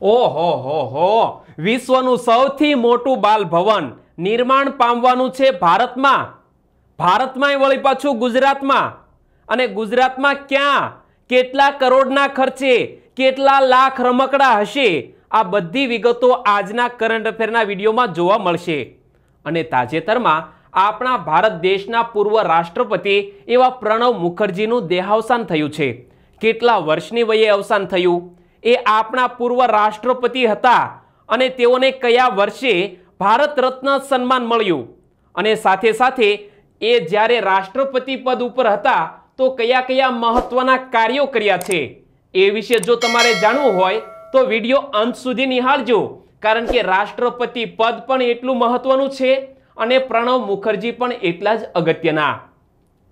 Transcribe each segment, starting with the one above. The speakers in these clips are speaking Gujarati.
ઓહો હો વિશ્વનું સૌથી મોટું બાલ ભવન નિર્માણ પામવાનું છે ભારતમાં ભારતમાંય વળી પાછું ગુજરાતમાં અને ગુજરાતમાં ક્યાં કેટલા કરોડના ખર્ચે કેટલા લાખ રમકડા હશે આ બધી વિગતો આજના કરંટ અફેરના વિડીયોમાં જોવા મળશે અને તાજેતરમાં આપણા ભારત દેશના પૂર્વ રાષ્ટ્રપતિ એવા પ્રણવ મુખર્જીનું દેહાવસાન થયું છે કેટલા વર્ષની વયે અવસાન થયું એ આપણા પૂર્વ રાષ્ટ્રપતિ હતા અને તેઓને કયા વર્ષે ભારત રત્ન સન્માન મળ્યું અને સાથે સાથે એ જ્યારે રાષ્ટ્રપતિ પદ ઉપર હતા તો કયા કયા મહત્વના કાર્યો કર્યા છે એ વિશે જો તમારે જાણવું હોય તો વિડીયો અંત સુધી નિહાળજો કારણ કે રાષ્ટ્રપતિ પદ પણ એટલું મહત્વનું છે અને પ્રણવ મુખર્જી પણ એટલા જ અગત્યના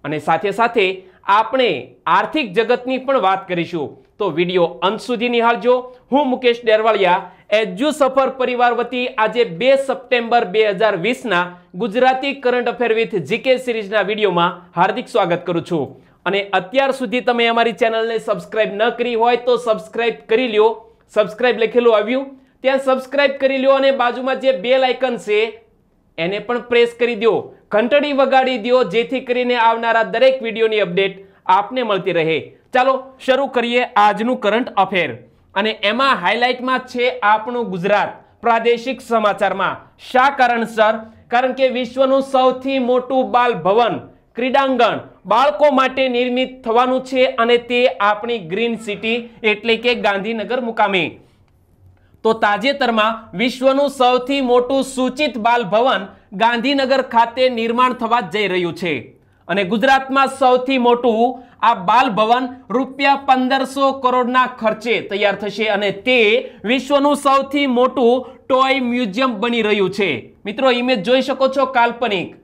અને સાથે સાથે આપણે આર્થિક જગતની પણ વાત કરીશું તો વિડીયો અંત સુધી નિહાળજો હું મુકેશ ડેરવાળિયા એજ્યુ સફર પરિવાર વતી આજે બે સપ્ટેમ્બર બે હજાર વીસના Gujarati current affair with GK સિરીઝના વિડીયોમાં હાર્દિક સ્વાગત કરું છું અને અત્યાર સુધી તમે અમારી ચેનલને સબસ્ક્રાઇબ ન કરી હોય તો સબસ્ક્રાઇબ કરી લ્યો સબસ્ક્રાઇબ લખેલું આવ્યું ત્યાં સબસ્ક્રાઇબ કરી લ્યો અને બાજુમાં જે બે આઇકન છે એને પણ પ્રેસ કરી દો ઘંટડી વગાડી દો જેથી કરીને આવનારા દરેક વિડીયોની અપડેટ આપને મળતી રહે ચાલો શરૂ કરીએ આજનું કરંટ અફેર અને એમાં હાઇલાઇટમાં છે આપણું ગુજરાત પ્રાદેશિક સમાચારમાં શા કારણસર કારણ કે વિશ્વનું સૌથી મોટું બાલ ભવન ક્રીડાંગણ બાળકો માટે નિર્મિત થવાનું છે અને તે આપણી ગ્રીન સિટી એટલે કે ગાંધીનગર મુકામે તો તાજેતરમાં વિશ્વનું સૌથી મોટું સૂચિત બાલ ભવન ગાંધીનગર ખાતે નિર્માણ થવા જઈ રહ્યું છે અને ગુજરાતમાં સૌથી મોટું આ બાલ ભવન રૂપિયા પંદરસો કરોડના ખર્ચે તૈયાર થશે અને તે વિશ્વનું સૌથી મોટું ટોય મ્યુઝિયમ બની રહ્યું છે મિત્રો ઇમેજ જોઈ શકો છો કાલ્પનિક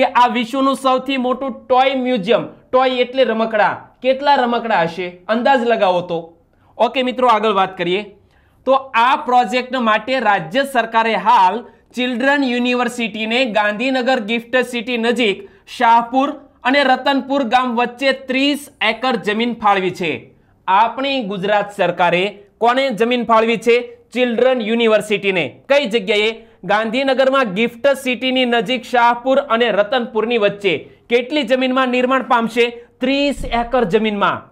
કે આ વિશ્વનું સૌથી મોટું ટોય મ્યુઝિયમ ટોય એટલે રમકડા કેટલા રમકડા હશે અંદાજ લગાવો તો ઓકે મિત્રો આગળ વાત કરીએ તો આ પ્રોજેક્ટ માટે રાજ્ય સરકારે હાલ ચિલ્ડ્રન યુનિવર્સિટીને ગાંધીનગર ગિફ્ટ સિટી નજીક શાહપુર અને રતનપુર ગામ વચ્ચે ત્રીસ એકર જમીન ફાળવી છે આપણી ગુજરાત સરકારે કોને જમીન ફાળવી છે ચિલ્ડ્રન યુનિવર્સિટીને કઈ જગ્યાએ ગાંધીનગરમાં ગિફ્ટ સિટીની નજીક શાહપુર અને રતનપુરની વચ્ચે કેટલી જમીનમાં નિર્માણ પામશે ત્રીસ એકર જમીનમાં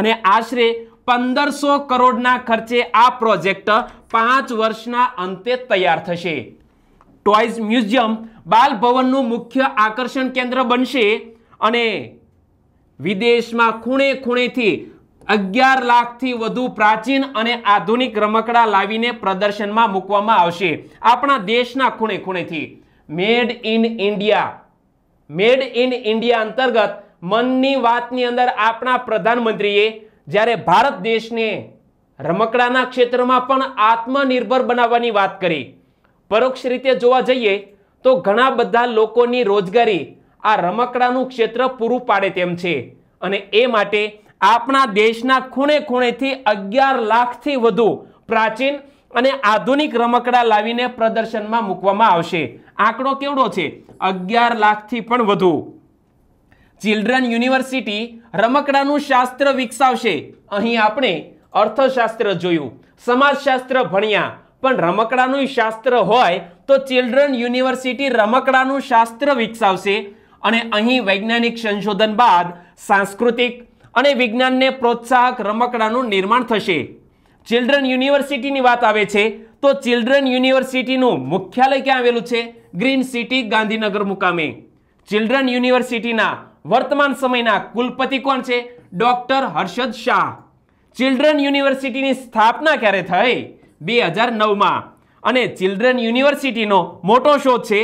અને આશરે પંદરસો કરોડના ખર્ચે આ પ્રોજેક્ટ પાંચ વર્ષના અંતે તૈયાર થશે ટોયઝ મ્યુઝિયમ બાલભવનનું મુખ્ય આકર્ષણ કેન્દ્ર બનશે અને વિદેશમાં ખૂણે ખૂણેથી અગિયાર લાખથી વધુ પ્રાચીન અને આધુનિક રમકડા લાવીને પ્રદર્શનમાં મૂકવામાં આવશે આપણા દેશના ખૂણે ખૂણેથી made in India made in India અંતર્ગત મનની વાતની અંદર આપણા પ્રધાનમંત્રીએ જ્યારે ભારત દેશને રમકડાના ક્ષેત્રમાં પણ આત્મનિર્ભર બનાવવાની વાત કરી પરોક્ષ રીતે જોવા જઈએ તો ઘણા બધા લોકોની રોજગારી આ રમકડાનું ક્ષેત્ર પૂરું પાડે તેમ છે અને એ માટે આપણા દેશના ખૂણે ખૂણેથી અગિયાર લાખથી વધુ પ્રાચીન અને આધુનિક રમકડા લાવીને પ્રદર્શનમાં મૂકવામાં આવશે આંકડો કેવડો છે અગિયાર લાખથી પણ વધુ ચિલ્ડ્રન યુનિવર્સિટી રમકડાનું શાસ્ત્ર વિકસાવશે અહીં આપણે અર્થશાસ્ત્ર જોયું સમાજશાસ્ત્ર ભણ્યા પણ રમકડાનું શાસ્ત્ર હોય તો ચિલ્ડ્રન યુનિવર્સિટી રમકડાનું શાસ્ત્ર વિકસાવશે અને અહીં વૈજ્ઞાનિક સંશોધન બાદ સાંસ્કૃતિક અને વિજ્ઞાનને પ્રોત્સાહક રમકડાનું નિર્માણ થશે ચિલ્ડ્રન યુનિવર્સિટીની વાત આવે છે તો ચિલ્ડ્રન યુનિવર્સિટીનું મુખ્યાલય ક્યાં આવેલું છે ગ્રીન સિટી ગાંધીનગર મુકામે ચિલ્ડ્રન યુનિવર્સિટીના વર્તમાન સમયના કુલપતિ કોણ છે ડોક્ટર હર્ષદ શાહ ચિલ્ડ્રન યુનિવર્સિટીની સ્થાપના ક્યારે થઈ બે હજાર નવમાં અને ચિલ્ડ્રન યુનિવર્સિટીનો મોટો શો છે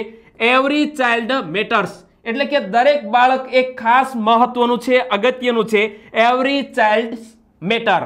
એવરી ચાઇલ્ડ મેટર્સ એટલે કે દરેક બાળક એક ખાસ મહત્વનું છે અગત્યનું છે એવરી ચાઇલ્ડ મેટર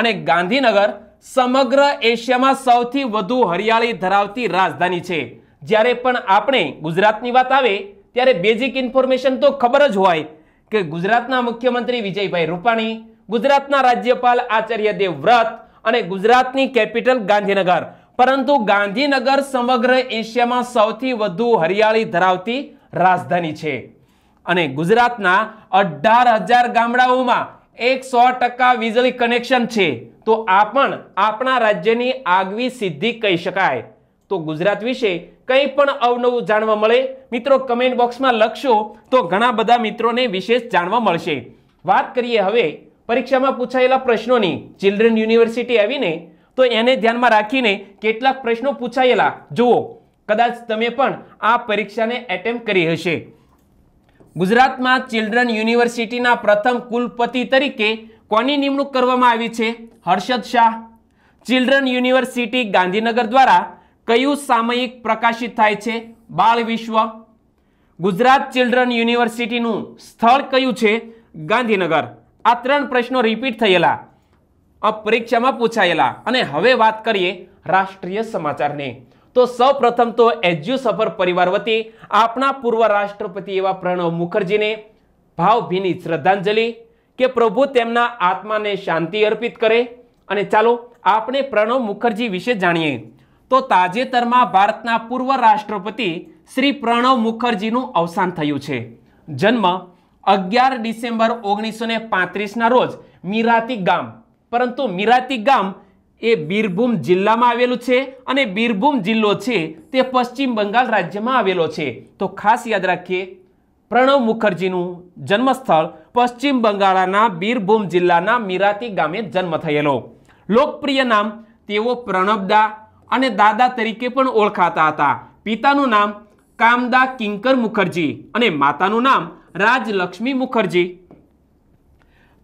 અને ગાંધીનગર સમગ્ર એશિયામાં સૌથી વધુ હરિયાળી ધરાવતી રાજધાની છે જ્યારે પણ આપણે ગુજરાતની વાત આવે ત્યારે બેઝિક ઇન્ફોર્મેશન તો ખબર જ હોય કે ગુજરાતના મુખ્યમંત્રી વિજયભાઈ રૂપાણી ગુજરાતના રાજ્યપાલ આચાર્ય દેવ વ્રત અને ગુજરાતની કેપિટલ ગાંધીનગર પરંતુ ગાંધીનગર સમગ્ર એશિયામાં સૌથી વધુ હરિયાળી ધરાવતી રાજધાની છે અને ગુજરાતના અઢાર હજાર ગામડાઓમાં એકસો ટકા વીજળી કનેક્શન છે તો આ પણ આપણા રાજ્યની આગવી સિદ્ધિ કહી શકાય તો ગુજરાત વિશે કંઈ પણ અવનવું જાણવા મળે મિત્રો કમેન્ટ બોક્સમાં લખશો તો ઘણા બધા મિત્રોને વિશેષ જાણવા મળશે વાત કરીએ હવે પરીક્ષામાં પૂછાયેલા પ્રશ્નોની ચિલ્ડ્રન યુનિવર્સિટી આવીને તો એને ધ્યાનમાં રાખીને કેટલાક પ્રશ્નો પૂછાયેલા જુઓ કદાચ તમે પણ આ પરીક્ષાને એટેમ્પ કરી હશે ગુજરાતમાં ચિલ્ડ્રન યુનિવર્સિટીના પ્રથમ કુલપતિ તરીકે કોની નિમણૂક કરવામાં આવી છે હર્ષદ શાહ ચિલ્ડ્રન યુનિવર્સિટી ગાંધીનગર દ્વારા કયું સામયિક પ્રકાશિત થાય છે બાળ વિશ્વ ગુજરાત ચિલ્ડ્રન યુનિવર્સિટીનું સ્થળ કયું છે ગાંધીનગર આ ત્રણ પ્રશ્નો રિપીટ થયેલા આ પરીક્ષામાં પૂછાયેલા અને હવે વાત કરીએ રાષ્ટ્રીય સમાચારની તો સૌ પ્રથમ તો એજ્યુ સફર પરિવાર વતી આપણા પૂર્વ રાષ્ટ્રપતિ એવા પ્રણવ મુખર્જીને ભાવભીની શ્રદ્ધાંજલિ કે પ્રભુ તેમના આત્માને શાંતિ અર્પિત કરે અને ચાલો આપણે પ્રણવ મુખર્જી વિશે જાણીએ તો તાજેતરમાં ભારતના પૂર્વ રાષ્ટ્રપતિ શ્રી પ્રણવ મુખર્જીનું અવસાન થયું છે જન્મ અગિયાર ડિસેમ્બર ઓગણીસો ને પાંત્રીસના રોજ મીરાતી ગામ પરંતુ મીરાતી ગામ એ બીરભૂમ જિલ્લામાં આવેલું છે અને બીરભૂમ જિલ્લો છે તે પશ્ચિમ બંગાળ રાજ્યમાં આવેલો છે તો ખાસ યાદ રાખીએ પ્રણવ મુખર્જીનું જન્મસ્થળ પશ્ચિમ બંગાળના બીરભૂમ જિલ્લાના મીરાતી ગામે જન્મ થયેલો લોકપ્રિય નામ તેઓ પ્રણબદા અને દાદા તરીકે પણ ઓળખાતા હતા પિતાનું નામ કામદા કિંકર મુખર્જી અને માતાનું નામ રાજલક્ષ્મી મુખર્જી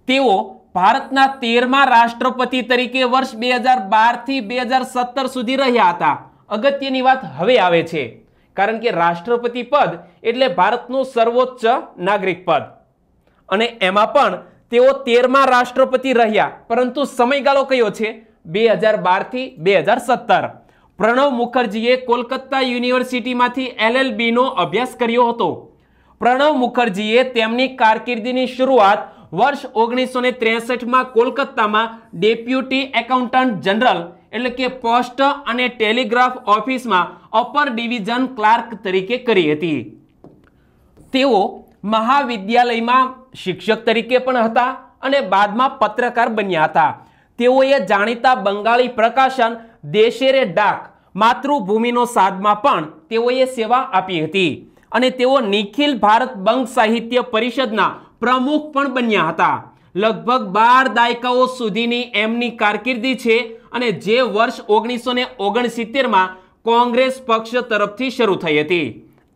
તેઓ ભારતના તેરમા રાષ્ટ્રપતિ તરીકે વર્ષ બે હજાર બારથી બે હજાર સત્તર સુધી રહ્યા હતા અગત્યની વાત હવે આવે છે કારણ કે રાષ્ટ્રપતિ પદ એટલે ભારતનું સર્વોચ્ચ નાગરિક પદ અને એમાં પણ તેઓ તેરમા રાષ્ટ્રપતિ રહ્યા પરંતુ સમયગાળો કયો છે બે હજાર બારથી બે હજાર સત્તર પ્રણવ મુખર્જીએ કોલકાતા યુનિવર્સિટીમાંથી એલએલબીનો અભ્યાસ કર્યો હતો પ્રણવ મુખર્જીએ તેમની કારકિર્દીની શરૂઆત વર્ષ ઓગણીસો ને ત્રેસઠમાં કોલકાતામાં ડેપ્યુટી એકાઉન્ટન્ટ જનરલ એટલે કે પોસ્ટ અને ટેલિગ્રાફ ઓફિસમાં અપર ડિવિઝન ક્લાર્ક તરીકે કરી હતી તેઓ મહાવિદ્યાલયમાં શિક્ષક તરીકે પણ હતા અને બાદમાં પત્રકાર બન્યા હતા તેઓએ જાણીતા બંગાળી પ્રકાશન દેશેરે ડાક માતૃભૂમિનો સાધમાં પણ તેઓએ સેવા આપી હતી અને તેઓ નિખિલ ભારત બંગ સાહિત્ય પરિષદના પ્રમુખ પણ બન્યા હતા લગભગ બાર દાયકાઓ સુધીની એમની કારકિર્દી છે અને જે વર્ષ ઓગણીસો ને ઓગણસિત્તેરમાં કોંગ્રેસ પક્ષ તરફથી શરૂ થઈ હતી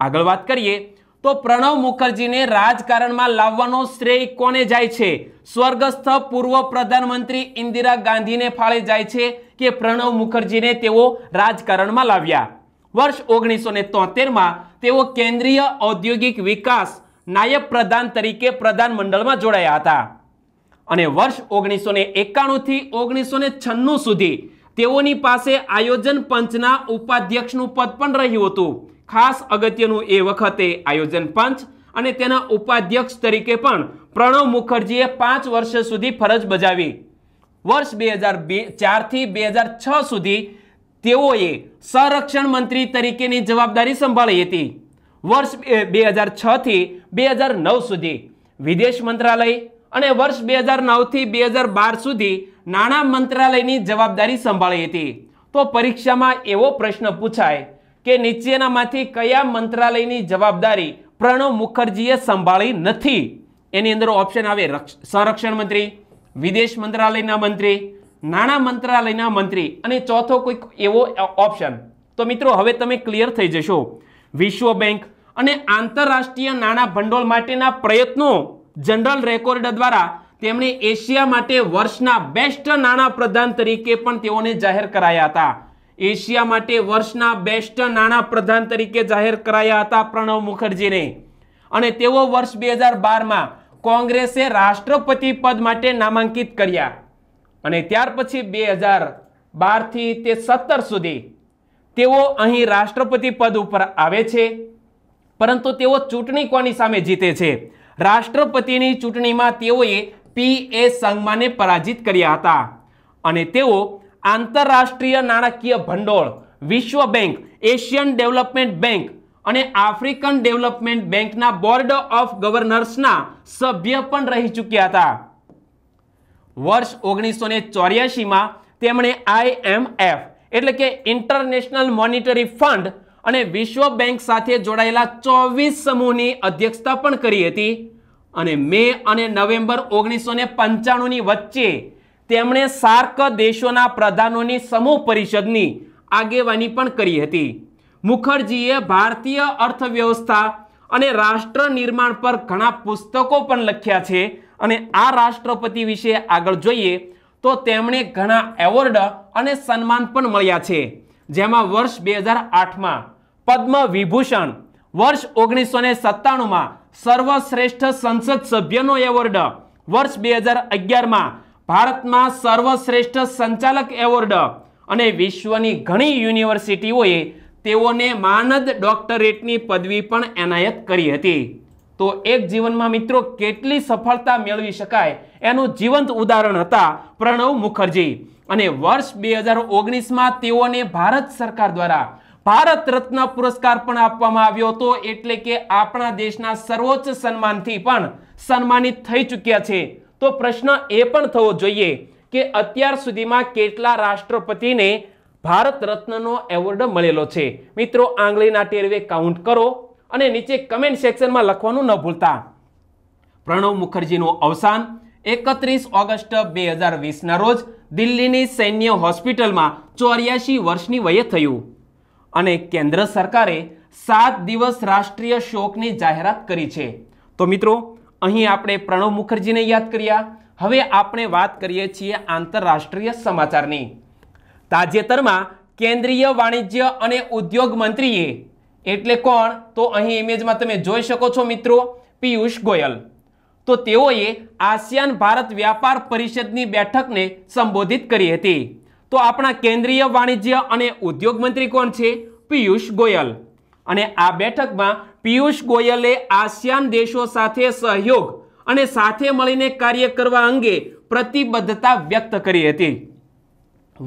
આગળ વાત કરીએ તો પ્રણવ મુખર્જીને રાજકારણમાં લાવવાનો શ્રેય કોને જાય છે સ્વર્ગસ્થ પૂર્વ પ્રધાનમંત્રી ઇન્દિરા ગાંધીને ફાળે જાય છે કે પ્રણવ મુખર્જીને તેઓ રાજકારણમાં લાવ્યા વર્ષ ઓગણીસો ને તોતેરમાં તેઓ કેન્દ્રીય ઔદ્યોગિક વિકાસ નાયબ પ્રધાન તરીકે પ્રધાન મંડળમાં જોડાયા હતા અને વર્ષ ઓગણીસો ને એકાણુંથી ઓગણીસો ને છન્નું સુધી તેઓની પાસે આયોજન પંચના ઉપાધ્યક્ષનું પદ પણ રહ્યું હતું ખાસ અગત્યનું એ વખતે આયોજન પંચ અને તેના ઉપાધ્યક્ષ તરીકે પણ પ્રણવ મુખર્જીએ પાંચ વર્ષ સુધી ફરજ બજાવી વર્ષ બે હજાર બે ચારથી બે હજાર છ સુધી તેઓએ સંરક્ષણ મંત્રી તરીકેની જવાબદારી સંભાળી હતી વર્ષ બે હજાર છથી બે હજાર નવ સુધી વિદેશ મંત્રાલય અને વર્ષ બે હજાર નવથી બે હજાર બાર સુધી નાણાં મંત્રાલયની જવાબદારી સંભાળી હતી તો પરીક્ષામાં એવો પ્રશ્ન પૂછાય કે નીચેનામાંથી કયા મંત્રાલયની જવાબદારી પ્રણવ મુખર્જીએ સંભાળી નથી એની અંદર ઓપ્શન આવે સંરક્ષણ મંત્રી વિદેશ મંત્રાલયના મંત્રી નાણાં મંત્રાલયના મંત્રી અને ચોથો કોઈક એવો ઓપ્શન તો મિત્રો હવે તમે ક્લિયર થઈ જશો વિશ્વ બેંક અને આંતરરાષ્ટ્રીય નાણાં ભંડોળ માટેના પ્રયત્નો જનરલ રેકોર્ડ દ્વારા તેમણે એશિયા માટે વર્ષના બેસ્ટ નાણાં પ્રધાન તરીકે પણ તેઓને જાહેર કરાયા હતા એશિયા માટે વર્ષના બેસ્ટ નાણાં પ્રધાન તરીકે જાહેર કરાયા હતા પ્રણવ મુખર્જીને અને તેઓ વર્ષ બે હજાર બારમાં કોંગ્રેસે રાષ્ટ્રપતિ પદ માટે નામાંકિત કર્યા અને ત્યાર પછી બે હજાર બારથી તે સત્તર સુધી તેઓ અહીં રાષ્ટ્રપતિ પદ ઉપર આવે છે પરંતુ તેઓ ચૂંટણી કોની સામે જીતે છે રાષ્ટ્રપતિની ચૂંટણીમાં તેઓએ પી એ સંગમાને પરાજિત કર્યા હતા અને તેઓ આંતરરાષ્ટ્રીય નાણાકીય ભંડોળ વિશ્વ બેંક એશિયન ડેવલપમેન્ટ બેંક અને આફ્રિકન ડેવલપમેન્ટ બેંકના બોર્ડ ઓફ ગવર્નર્સના સભ્ય પણ રહી ચૂક્યા હતા વર્ષ ઓગણીસો ને ચોર્યાસીમાં તેમણે આઈએમએફ એટલે કે ઇન્ટરનેશનલ મોનિટરી ફંડ અને વિશ્વ બેંક સાથે જોડાયેલા ચોવીસ સમૂહની અધ્યક્ષતા પણ કરી હતી અને મે અને નવેમ્બર ઓગણીસો ને પંચાણુંની વચ્ચે તેમણે સાર્ક દેશોના પ્રધાનોની સમૂહ પરિષદની આગેવાની પણ કરી હતી મુખર્જીએ ભારતીય અર્થવ્યવસ્થા અને રાષ્ટ્ર નિર્માણ પર ઘણા પુસ્તકો પણ લખ્યા છે અને આ રાષ્ટ્રપતિ વિશે આગળ જોઈએ તો તેમણે ઘણા એવોર્ડ અને સન્માન પણ મળ્યા છે જેમાં વર્ષ બે હજાર આઠમાં પદ્મ વિભૂષણ વર્ષ ઓગણીસો ને સત્તાણુંમાં સર્વશ્રેષ્ઠ સંસદ સભ્યનો એવોર્ડ વર્ષ બે હજાર અગિયારમાં ભારતમાં સર્વશ્રેષ્ઠ સંચાલક એવોર્ડ અને વિશ્વની ઘણી યુનિવર્સિટીઓએ તેઓને માનદ ડોક્ટરેટની પદવી પણ એનાયત કરી હતી તો એક જીવનમાં મિત્રો કેટલી સફળતા મેળવી શકાય એનું જીવંત ઉદાહરણ હતા પ્રણવ મુખર્જી અને વર્ષ બે હજાર ઓગણીસમાં તેઓને ભારત સરકાર દ્વારા ભારત રત્ન પુરસ્કાર પણ આપવામાં આવ્યો હતો એટલે કે આપણા દેશના સર્વોચ્ચ સન્માનથી પણ સન્માનિત થઈ ચૂક્યા છે તો પ્રશ્ન એ પણ થવો જોઈએ કે અત્યાર સુધીમાં કેટલા રાષ્ટ્રપતિને ભારત રત્નનો એવોર્ડ મળેલો છે મિત્રો આંગળીના ટેરવે કાઉન્ટ કરો અને નીચે કમેન્ટ સેક્શનમાં લખવાનું ન ભૂલતા પ્રણવ મુખર્જીનું અવસાન એકત્રીસ ઓગસ્ટ બે હજાર વીસના રોજ દિલ્હીની સૈન્ય હોસ્પિટલમાં ચોર્યાસી વર્ષની વયે થયું અને કેન્દ્ર સરકારે સાત દિવસ રાષ્ટ્રીય શોકની જાહેરાત કરી છે તો મિત્રો અહીં આપણે પ્રણવ મુખર્જીને યાદ કર્યા હવે આપણે વાત કરીએ છીએ આંતરરાષ્ટ્રીય સમાચારની તાજેતરમાં કેન્દ્રીય વાણિજ્ય અને ઉદ્યોગ મંત્રીએ એટલે કોણ તો અહીં ઇમેજમાં તમે જોઈ શકો છો મિત્રો પિયુષ ગોયલ તો તેઓએ આસિયાન ભારત વ્યાપાર પરિષદની બેઠકને સંબોધિત કરી હતી તો આપણા કેન્દ્રીય વાણિજ્ય અને ઉદ્યોગ મંત્રી કોણ છે પિયુષ ગોયલ અને આ બેઠકમાં પિયુષ ગોયલે આસિયાન દેશો સાથે સહયોગ અને સાથે મળીને કાર્ય કરવા અંગે પ્રતિબદ્ધતા વ્યક્ત કરી હતી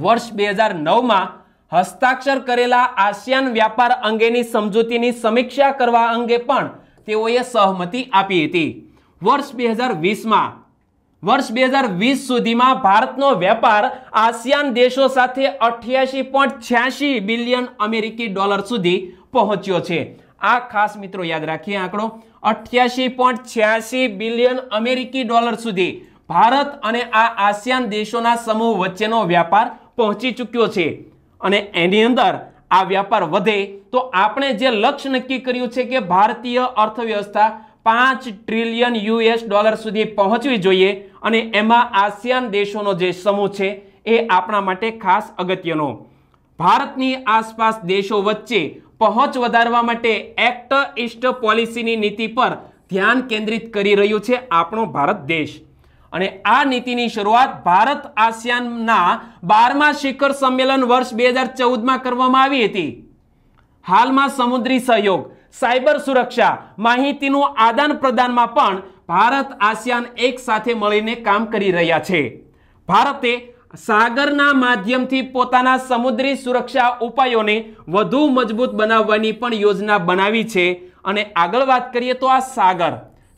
વર્ષ બે હજાર નવમાં હસ્તાક્ષર કરેલા આસિયાન વ્યાપાર અંગેની સમજૂતીની સમીક્ષા કરવા અંગે પણ તેઓએ સહમતિ આપી હતી વર્ષ બે હજાર વીસમાં વર્ષ બે હજાર વીસ સુધીમાં ભારતનો વેપાર આસિયાન દેશો સાથે અઠ્યાસી પોઈન્ટ છ્યાસી બિલિયન અમેરિકી ડોલર સુધી પહોંચ્યો છે આ ખાસ મિત્રો યાદ રાખીએ આંકડો અઠ્યાસી પોઈન્ટ છ્યાસી બિલિયન અમેરિકી ડોલર સુધી ભારત અને આ આસિયાન દેશોના સમૂહ વચ્ચેનો વ્યાપાર પહોંચી ચૂક્યો છે અને એની અંદર આ વ્યાપાર વધે તો આપણે જે લક્ષ્ય નક્કી કર્યું છે કે ભારતીય અર્થવ્યવસ્થા પાંચ ટ્રિલિયન યુએસ ડોલર સુધી પહોંચવી જોઈએ અને એમાં આસિયાન દેશોનો જે સમૂહ છે એ આપણા માટે ખાસ અગત્યનો ભારતની આસપાસ દેશો વચ્ચે પહોંચ વધારવા માટે એક્ટ ઇસ્ટ પોલિસીની નીતિ પર ધ્યાન કેન્દ્રિત કરી રહ્યું છે આપણો ભારત દેશ અને આ નીતિની શરૂઆત ભારત આસિયાનના બારમા શિખર સંમેલન વર્ષ બે હજાર ચૌદમાં કરવામાં આવી હતી હાલમાં સમુદ્રી સહયોગ સાયબર સુરક્ષા માહિતીનું આદાન પ્રદાનમાં પણ ભારત આસિયાન એક સાથે મળીને કામ કરી રહ્યા છે ભારતે સાગરના માધ્યમથી પોતાના સમુદ્રી સુરક્ષા ઉપાયોને વધુ મજબૂત બનાવવાની પણ યોજના બનાવી છે અને આગળ વાત કરીએ તો આ સાગર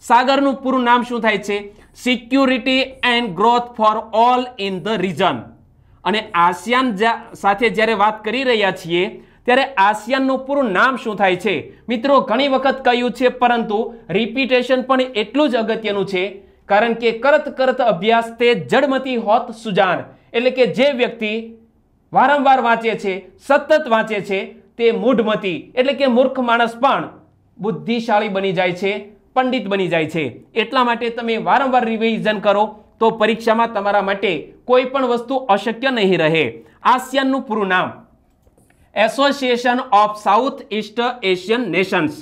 સાગરનું પૂરું નામ શું થાય છે security and growth for all in the region અને આસિયાન સાથે જ્યારે વાત કરી રહ્યા છીએ ત્યારે આસિયાનનું પૂરું નામ શું થાય છે મિત્રો ઘણી વખત કહ્યું છે પરંતુ રિપીટેશન પણ એટલું જ અગત્યનું છે કારણ કે કરત કરત અભ્યાસ તે જડમતી હોત સુજાન એટલે કે જે વ્યક્તિ વારંવાર વાંચે છે સતત વાંચે છે તે મૂઢમતી એટલે કે મૂર્ખ માણસ પણ બુદ્ધિશાળી બની જાય છે પંડિત બની જાય છે એટલા માટે તમે વારંવાર રિવિઝન કરો તો પરીક્ષામાં તમારા માટે કોઈ પણ વસ્તુ અશક્ય નહીં રહે આસિયાનનું પૂરું નામ association of south east Asian nations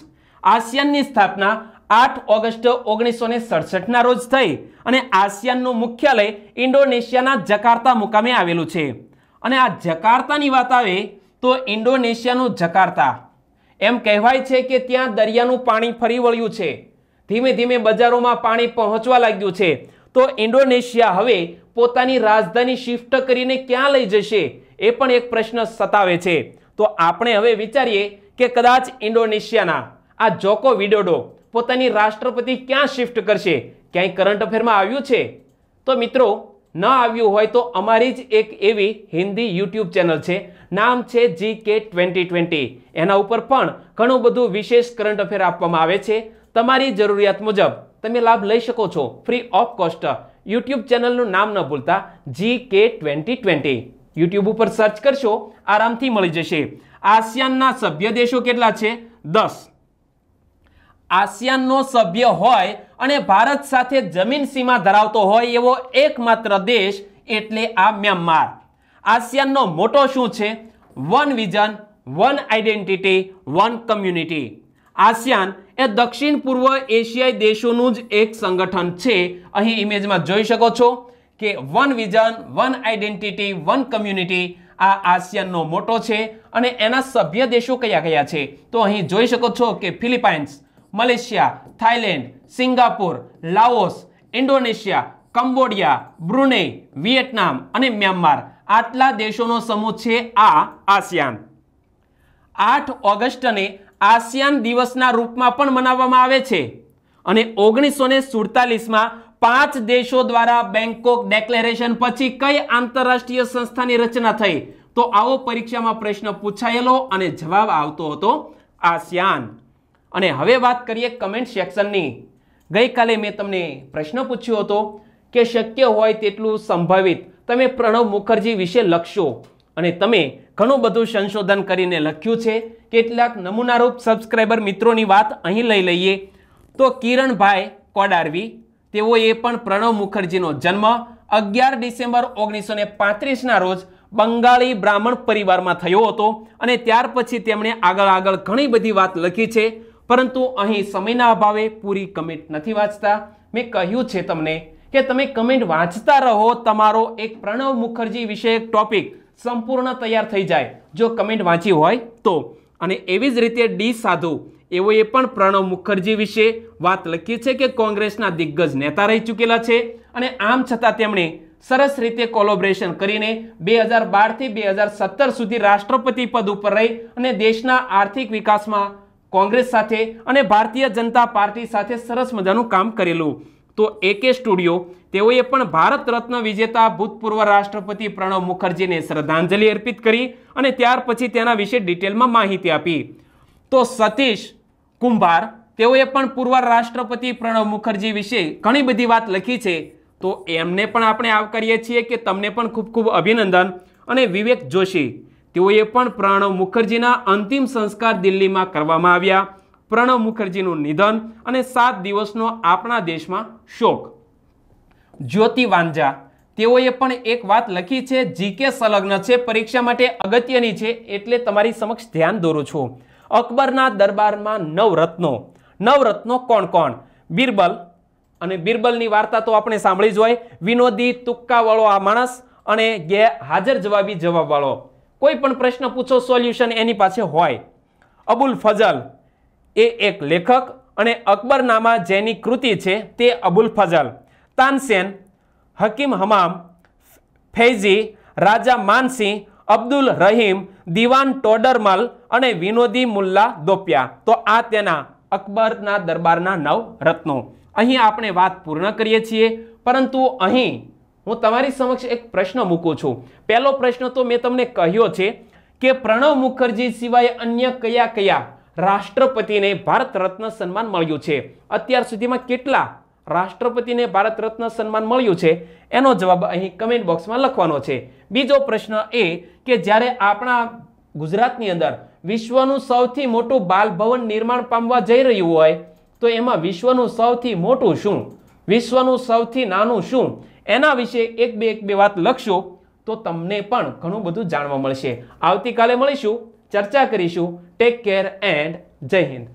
આસિયાનની સ્થાપના આઠ ઓગસ્ટ ઓગણીસો ને સડસઠના રોજ થઈ અને આસિયાનનું મુખ્યાલય ઇન્ડોનેશિયાના જકાર્તા મુકામે આવેલું છે અને આ જકાર્તાની વાત આવે તો ઇન્ડોનેશિયાનું જકાર્તા એમ કહેવાય છે કે ત્યાં દરિયાનું પાણી ફરી વળ્યું છે ધીમે ધીમે બજારોમાં પાણી પહોંચવા લાગ્યું છે તો ઇન્ડોનેશિયા હવે પોતાની રાજધાની શિફ્ટ કરીને ક્યાં લઈ જશે એ પણ એક પ્રશ્ન સતાવે છે તો આપણે હવે વિચારીએ કે કદાચ ઇન્ડોનેશિયાના આ જોકો વિડોડો પોતાની રાષ્ટ્રપતિ ક્યાં શિફ્ટ કરશે ક્યાંય કરંટ અફેરમાં આવ્યું છે તો મિત્રો ન આવ્યું હોય તો અમારી જ એક એવી હિન્દી યુટ્યુબ ચેનલ છે નામ છે જી કે ટ્વેન્ટી ટ્વેન્ટી એના ઉપર પણ ઘણું બધું વિશેષ કરંટ અફેર આપવામાં આવે છે તમારી જરૂરિયાત મુજબ તમે લાભ લઈ શકો છો ફ્રી ઓફ કોસ્ટ યુટ્યુબ ચેનલનું નામ ન ભૂલતા G K twenty twenty YouTube ઉપર સર્ચ કરશો આરામથી મળી જશે આસિયાનના સભ્ય દેશો કેટલા છે દસ આસિયાનનો સભ્ય હોય અને ભારત સાથે જમીન સીમા ધરાવતો હોય એવો એકમાત્ર દેશ એટલે આ મ્યાનમાર આસિયાનનો મોટો શું છે one vision one identity one community ASEAN એ દક્ષિણ પૂર્વ એશિયાઈ દેશોનું જ એક સંગઠન છે અહીં ઇમેજમાં જોઈ શકો છો કે one vision one identity one community આ આસિયાનનો મોટો છે અને એના સભ્ય દેશો કયા કયા છે તો અહીં જોઈ શકો છો કે Philippines Malaysia Thailand Singapore Laos Indonesia Cambodia Brunei Vietnam અને મ્યાનમાર આટલા દેશોનો સમૂહ છે આ આસિયાન આઠ ઓગસ્ટને આસિયાન દિવસના રૂપમાં પણ મનાવવામાં આવે છે અને ઓગણીસો ને સુડતાલીસમાં પાંચ દેશો દ્વારા બેંકોક ડેક્લેરેશન પછી કઈ આંતરરાષ્ટ્રીય સંસ્થાની રચના થઈ તો આવો પરીક્ષામાં પ્રશ્ન પૂછાયેલો અને જવાબ આવતો હતો આસિયાન અને હવે વાત કરીએ કમેન્ટ સેક્શનની ગઈકાલે મેં તમને પ્રશ્ન પૂછ્યો હતો કે શક્ય હોય તેટલું સંભવિત તમે પ્રણવ મુખર્જી વિશે લખશો અને તમે ઘણું બધું સંશોધન કરીને લખ્યું છે કેટલાક નમૂનારૂપ સબસ્ક્રાઈબર મિત્રોની વાત અહીં લઈ લઈએ તો કિરણભાઈ કોડારવી તેઓએ પણ પ્રણવ મુખર્જીનો જન્મ અગિયાર ડિસેમ્બર ઓગણીસો ને પાંત્રીસના રોજ બંગાળી બ્રાહ્મણ પરિવારમાં થયો હતો અને ત્યાર પછી તેમણે આગળ આગળ ઘણી બધી વાત લખી છે પરંતુ અહીં સમયના અભાવે પૂરી કમેન્ટ નથી વાંચતા મેં કહ્યું છે તમને કે તમે કમેન્ટ વાંચતા રહો તમારો એક પ્રણવ મુખર્જી વિશે એક ટોપિક સંપૂર્ણ તૈયાર થઈ જાય જો કમેન્ટ વાંચી હોય તો અને એવી જ રીતે ડી સાધુ એવોએ પણ પ્રણવ મુખર્જી વિશે વાત લખી છે કે કોંગ્રેસના દિગ્ગજ નેતા રહી ચૂકેલા છે અને આમ છતાં તેમણે સરસ રીતે કોલોબરેશન કરીને બે હજાર બારથી બે હજાર સત્તર સુધી રાષ્ટ્રપતિ પદ ઉપર રહી અને દેશના આર્થિક વિકાસમાં કોંગ્રેસ સાથે અને ભારતીય જનતા પાર્ટી સાથે સરસ મજાનું કામ કરેલું તો એકે સ્ટુડિયો તેઓએ પણ ભારત રત્ન વિજેતા ભૂતપૂર્વ રાષ્ટ્રપતિ પ્રણવ મુખર્જીને શ્રદ્ધાંજલિ અર્પિત કરી અને ત્યાર પછી તેના વિશે ડિટેલમાં માહિતી આપી તો સતીશ કુંભાર તેઓએ પણ પૂર્વ રાષ્ટ્રપતિ પ્રણવ મુખર્જી વિશે ઘણી બધી વાત લખી છે તો એમને પણ આપણે આવ કરીએ છીએ કે તમને પણ ખૂબ ખૂબ અભિનંદન અને વિવેક જોશી તેઓએ પણ પ્રણવ મુખર્જીના અંતિમ સંસ્કાર દિલ્હીમાં કરવામાં આવ્યા પ્રણવ મુખર્જીનું નિધન અને સાત દિવસનો આપણા દેશમાં શોક જ્યોતિ વાંજા તેઓએ પણ એક વાત લખી છે જીકે સંલગ્ન છે પરીક્ષા માટે અગત્યની છે એટલે તમારી સમક્ષ ધ્યાન દોરું છું અકબરના દરબારમાં નવરત્નો નવરત્નો કોણ કોણ બિરબલ અને બિરબલની વાર્તા તો આપણે સાંભળી જ હોય વિનોદી તુક્કાવાળો આ માણસ અને ગેરહાજર જવાબી જવાબવાળો કોઈ પણ પ્રશ્ન પૂછો સોલ્યુશન એની પાસે હોય અબુલ ફઝલ એ એક લેખક અને અકબરનામા જેની કૃતિ છે તે અબુલ ફઝલ તાનસેન હકીમ હમામ ફૈઝી રાજા માનસિંહ અબ્દુલ રહીમ દિવાન ટોડરમલ અને વિનોદી મુલ્લા દોપિયા તો આ તેના અકબરના દરબારના નવ રત્નો અહીં આપણે વાત પૂર્ણ કરીએ છીએ પરંતુ અહીં હું તમારી સમક્ષ એક પ્રશ્ન મૂકું છું પહેલો પ્રશ્ન તો મેં તમને કહ્યો છે કે પ્રણવ મુખર્જી સિવાય અન્ય કયા કયા રાષ્ટ્રપતિને ભારત રત્ન સન્માન મળ્યું છે અત્યાર સુધીમાં કેટલા રાષ્ટ્રપતિને ભારત રત્ન સન્માન મળ્યું છે એનો જવાબ અહીં કમેન્ટ બોક્સમાં લખવાનો છે બીજો પ્રશ્ન એ કે જ્યારે આપણા ગુજરાતની અંદર વિશ્વનું સૌથી મોટું બાલભવન નિર્માણ પામવા જઈ રહ્યું હોય તો એમાં વિશ્વનું સૌથી મોટું શું વિશ્વનું સૌથી નાનું શું એના વિશે એક બે એક બે વાત લખશો તો તમને પણ ઘણું બધું જાણવા મળશે આવતીકાલે મળીશું ચર્ચા કરીશું ટેક કેર એન્ડ જય હિન્દ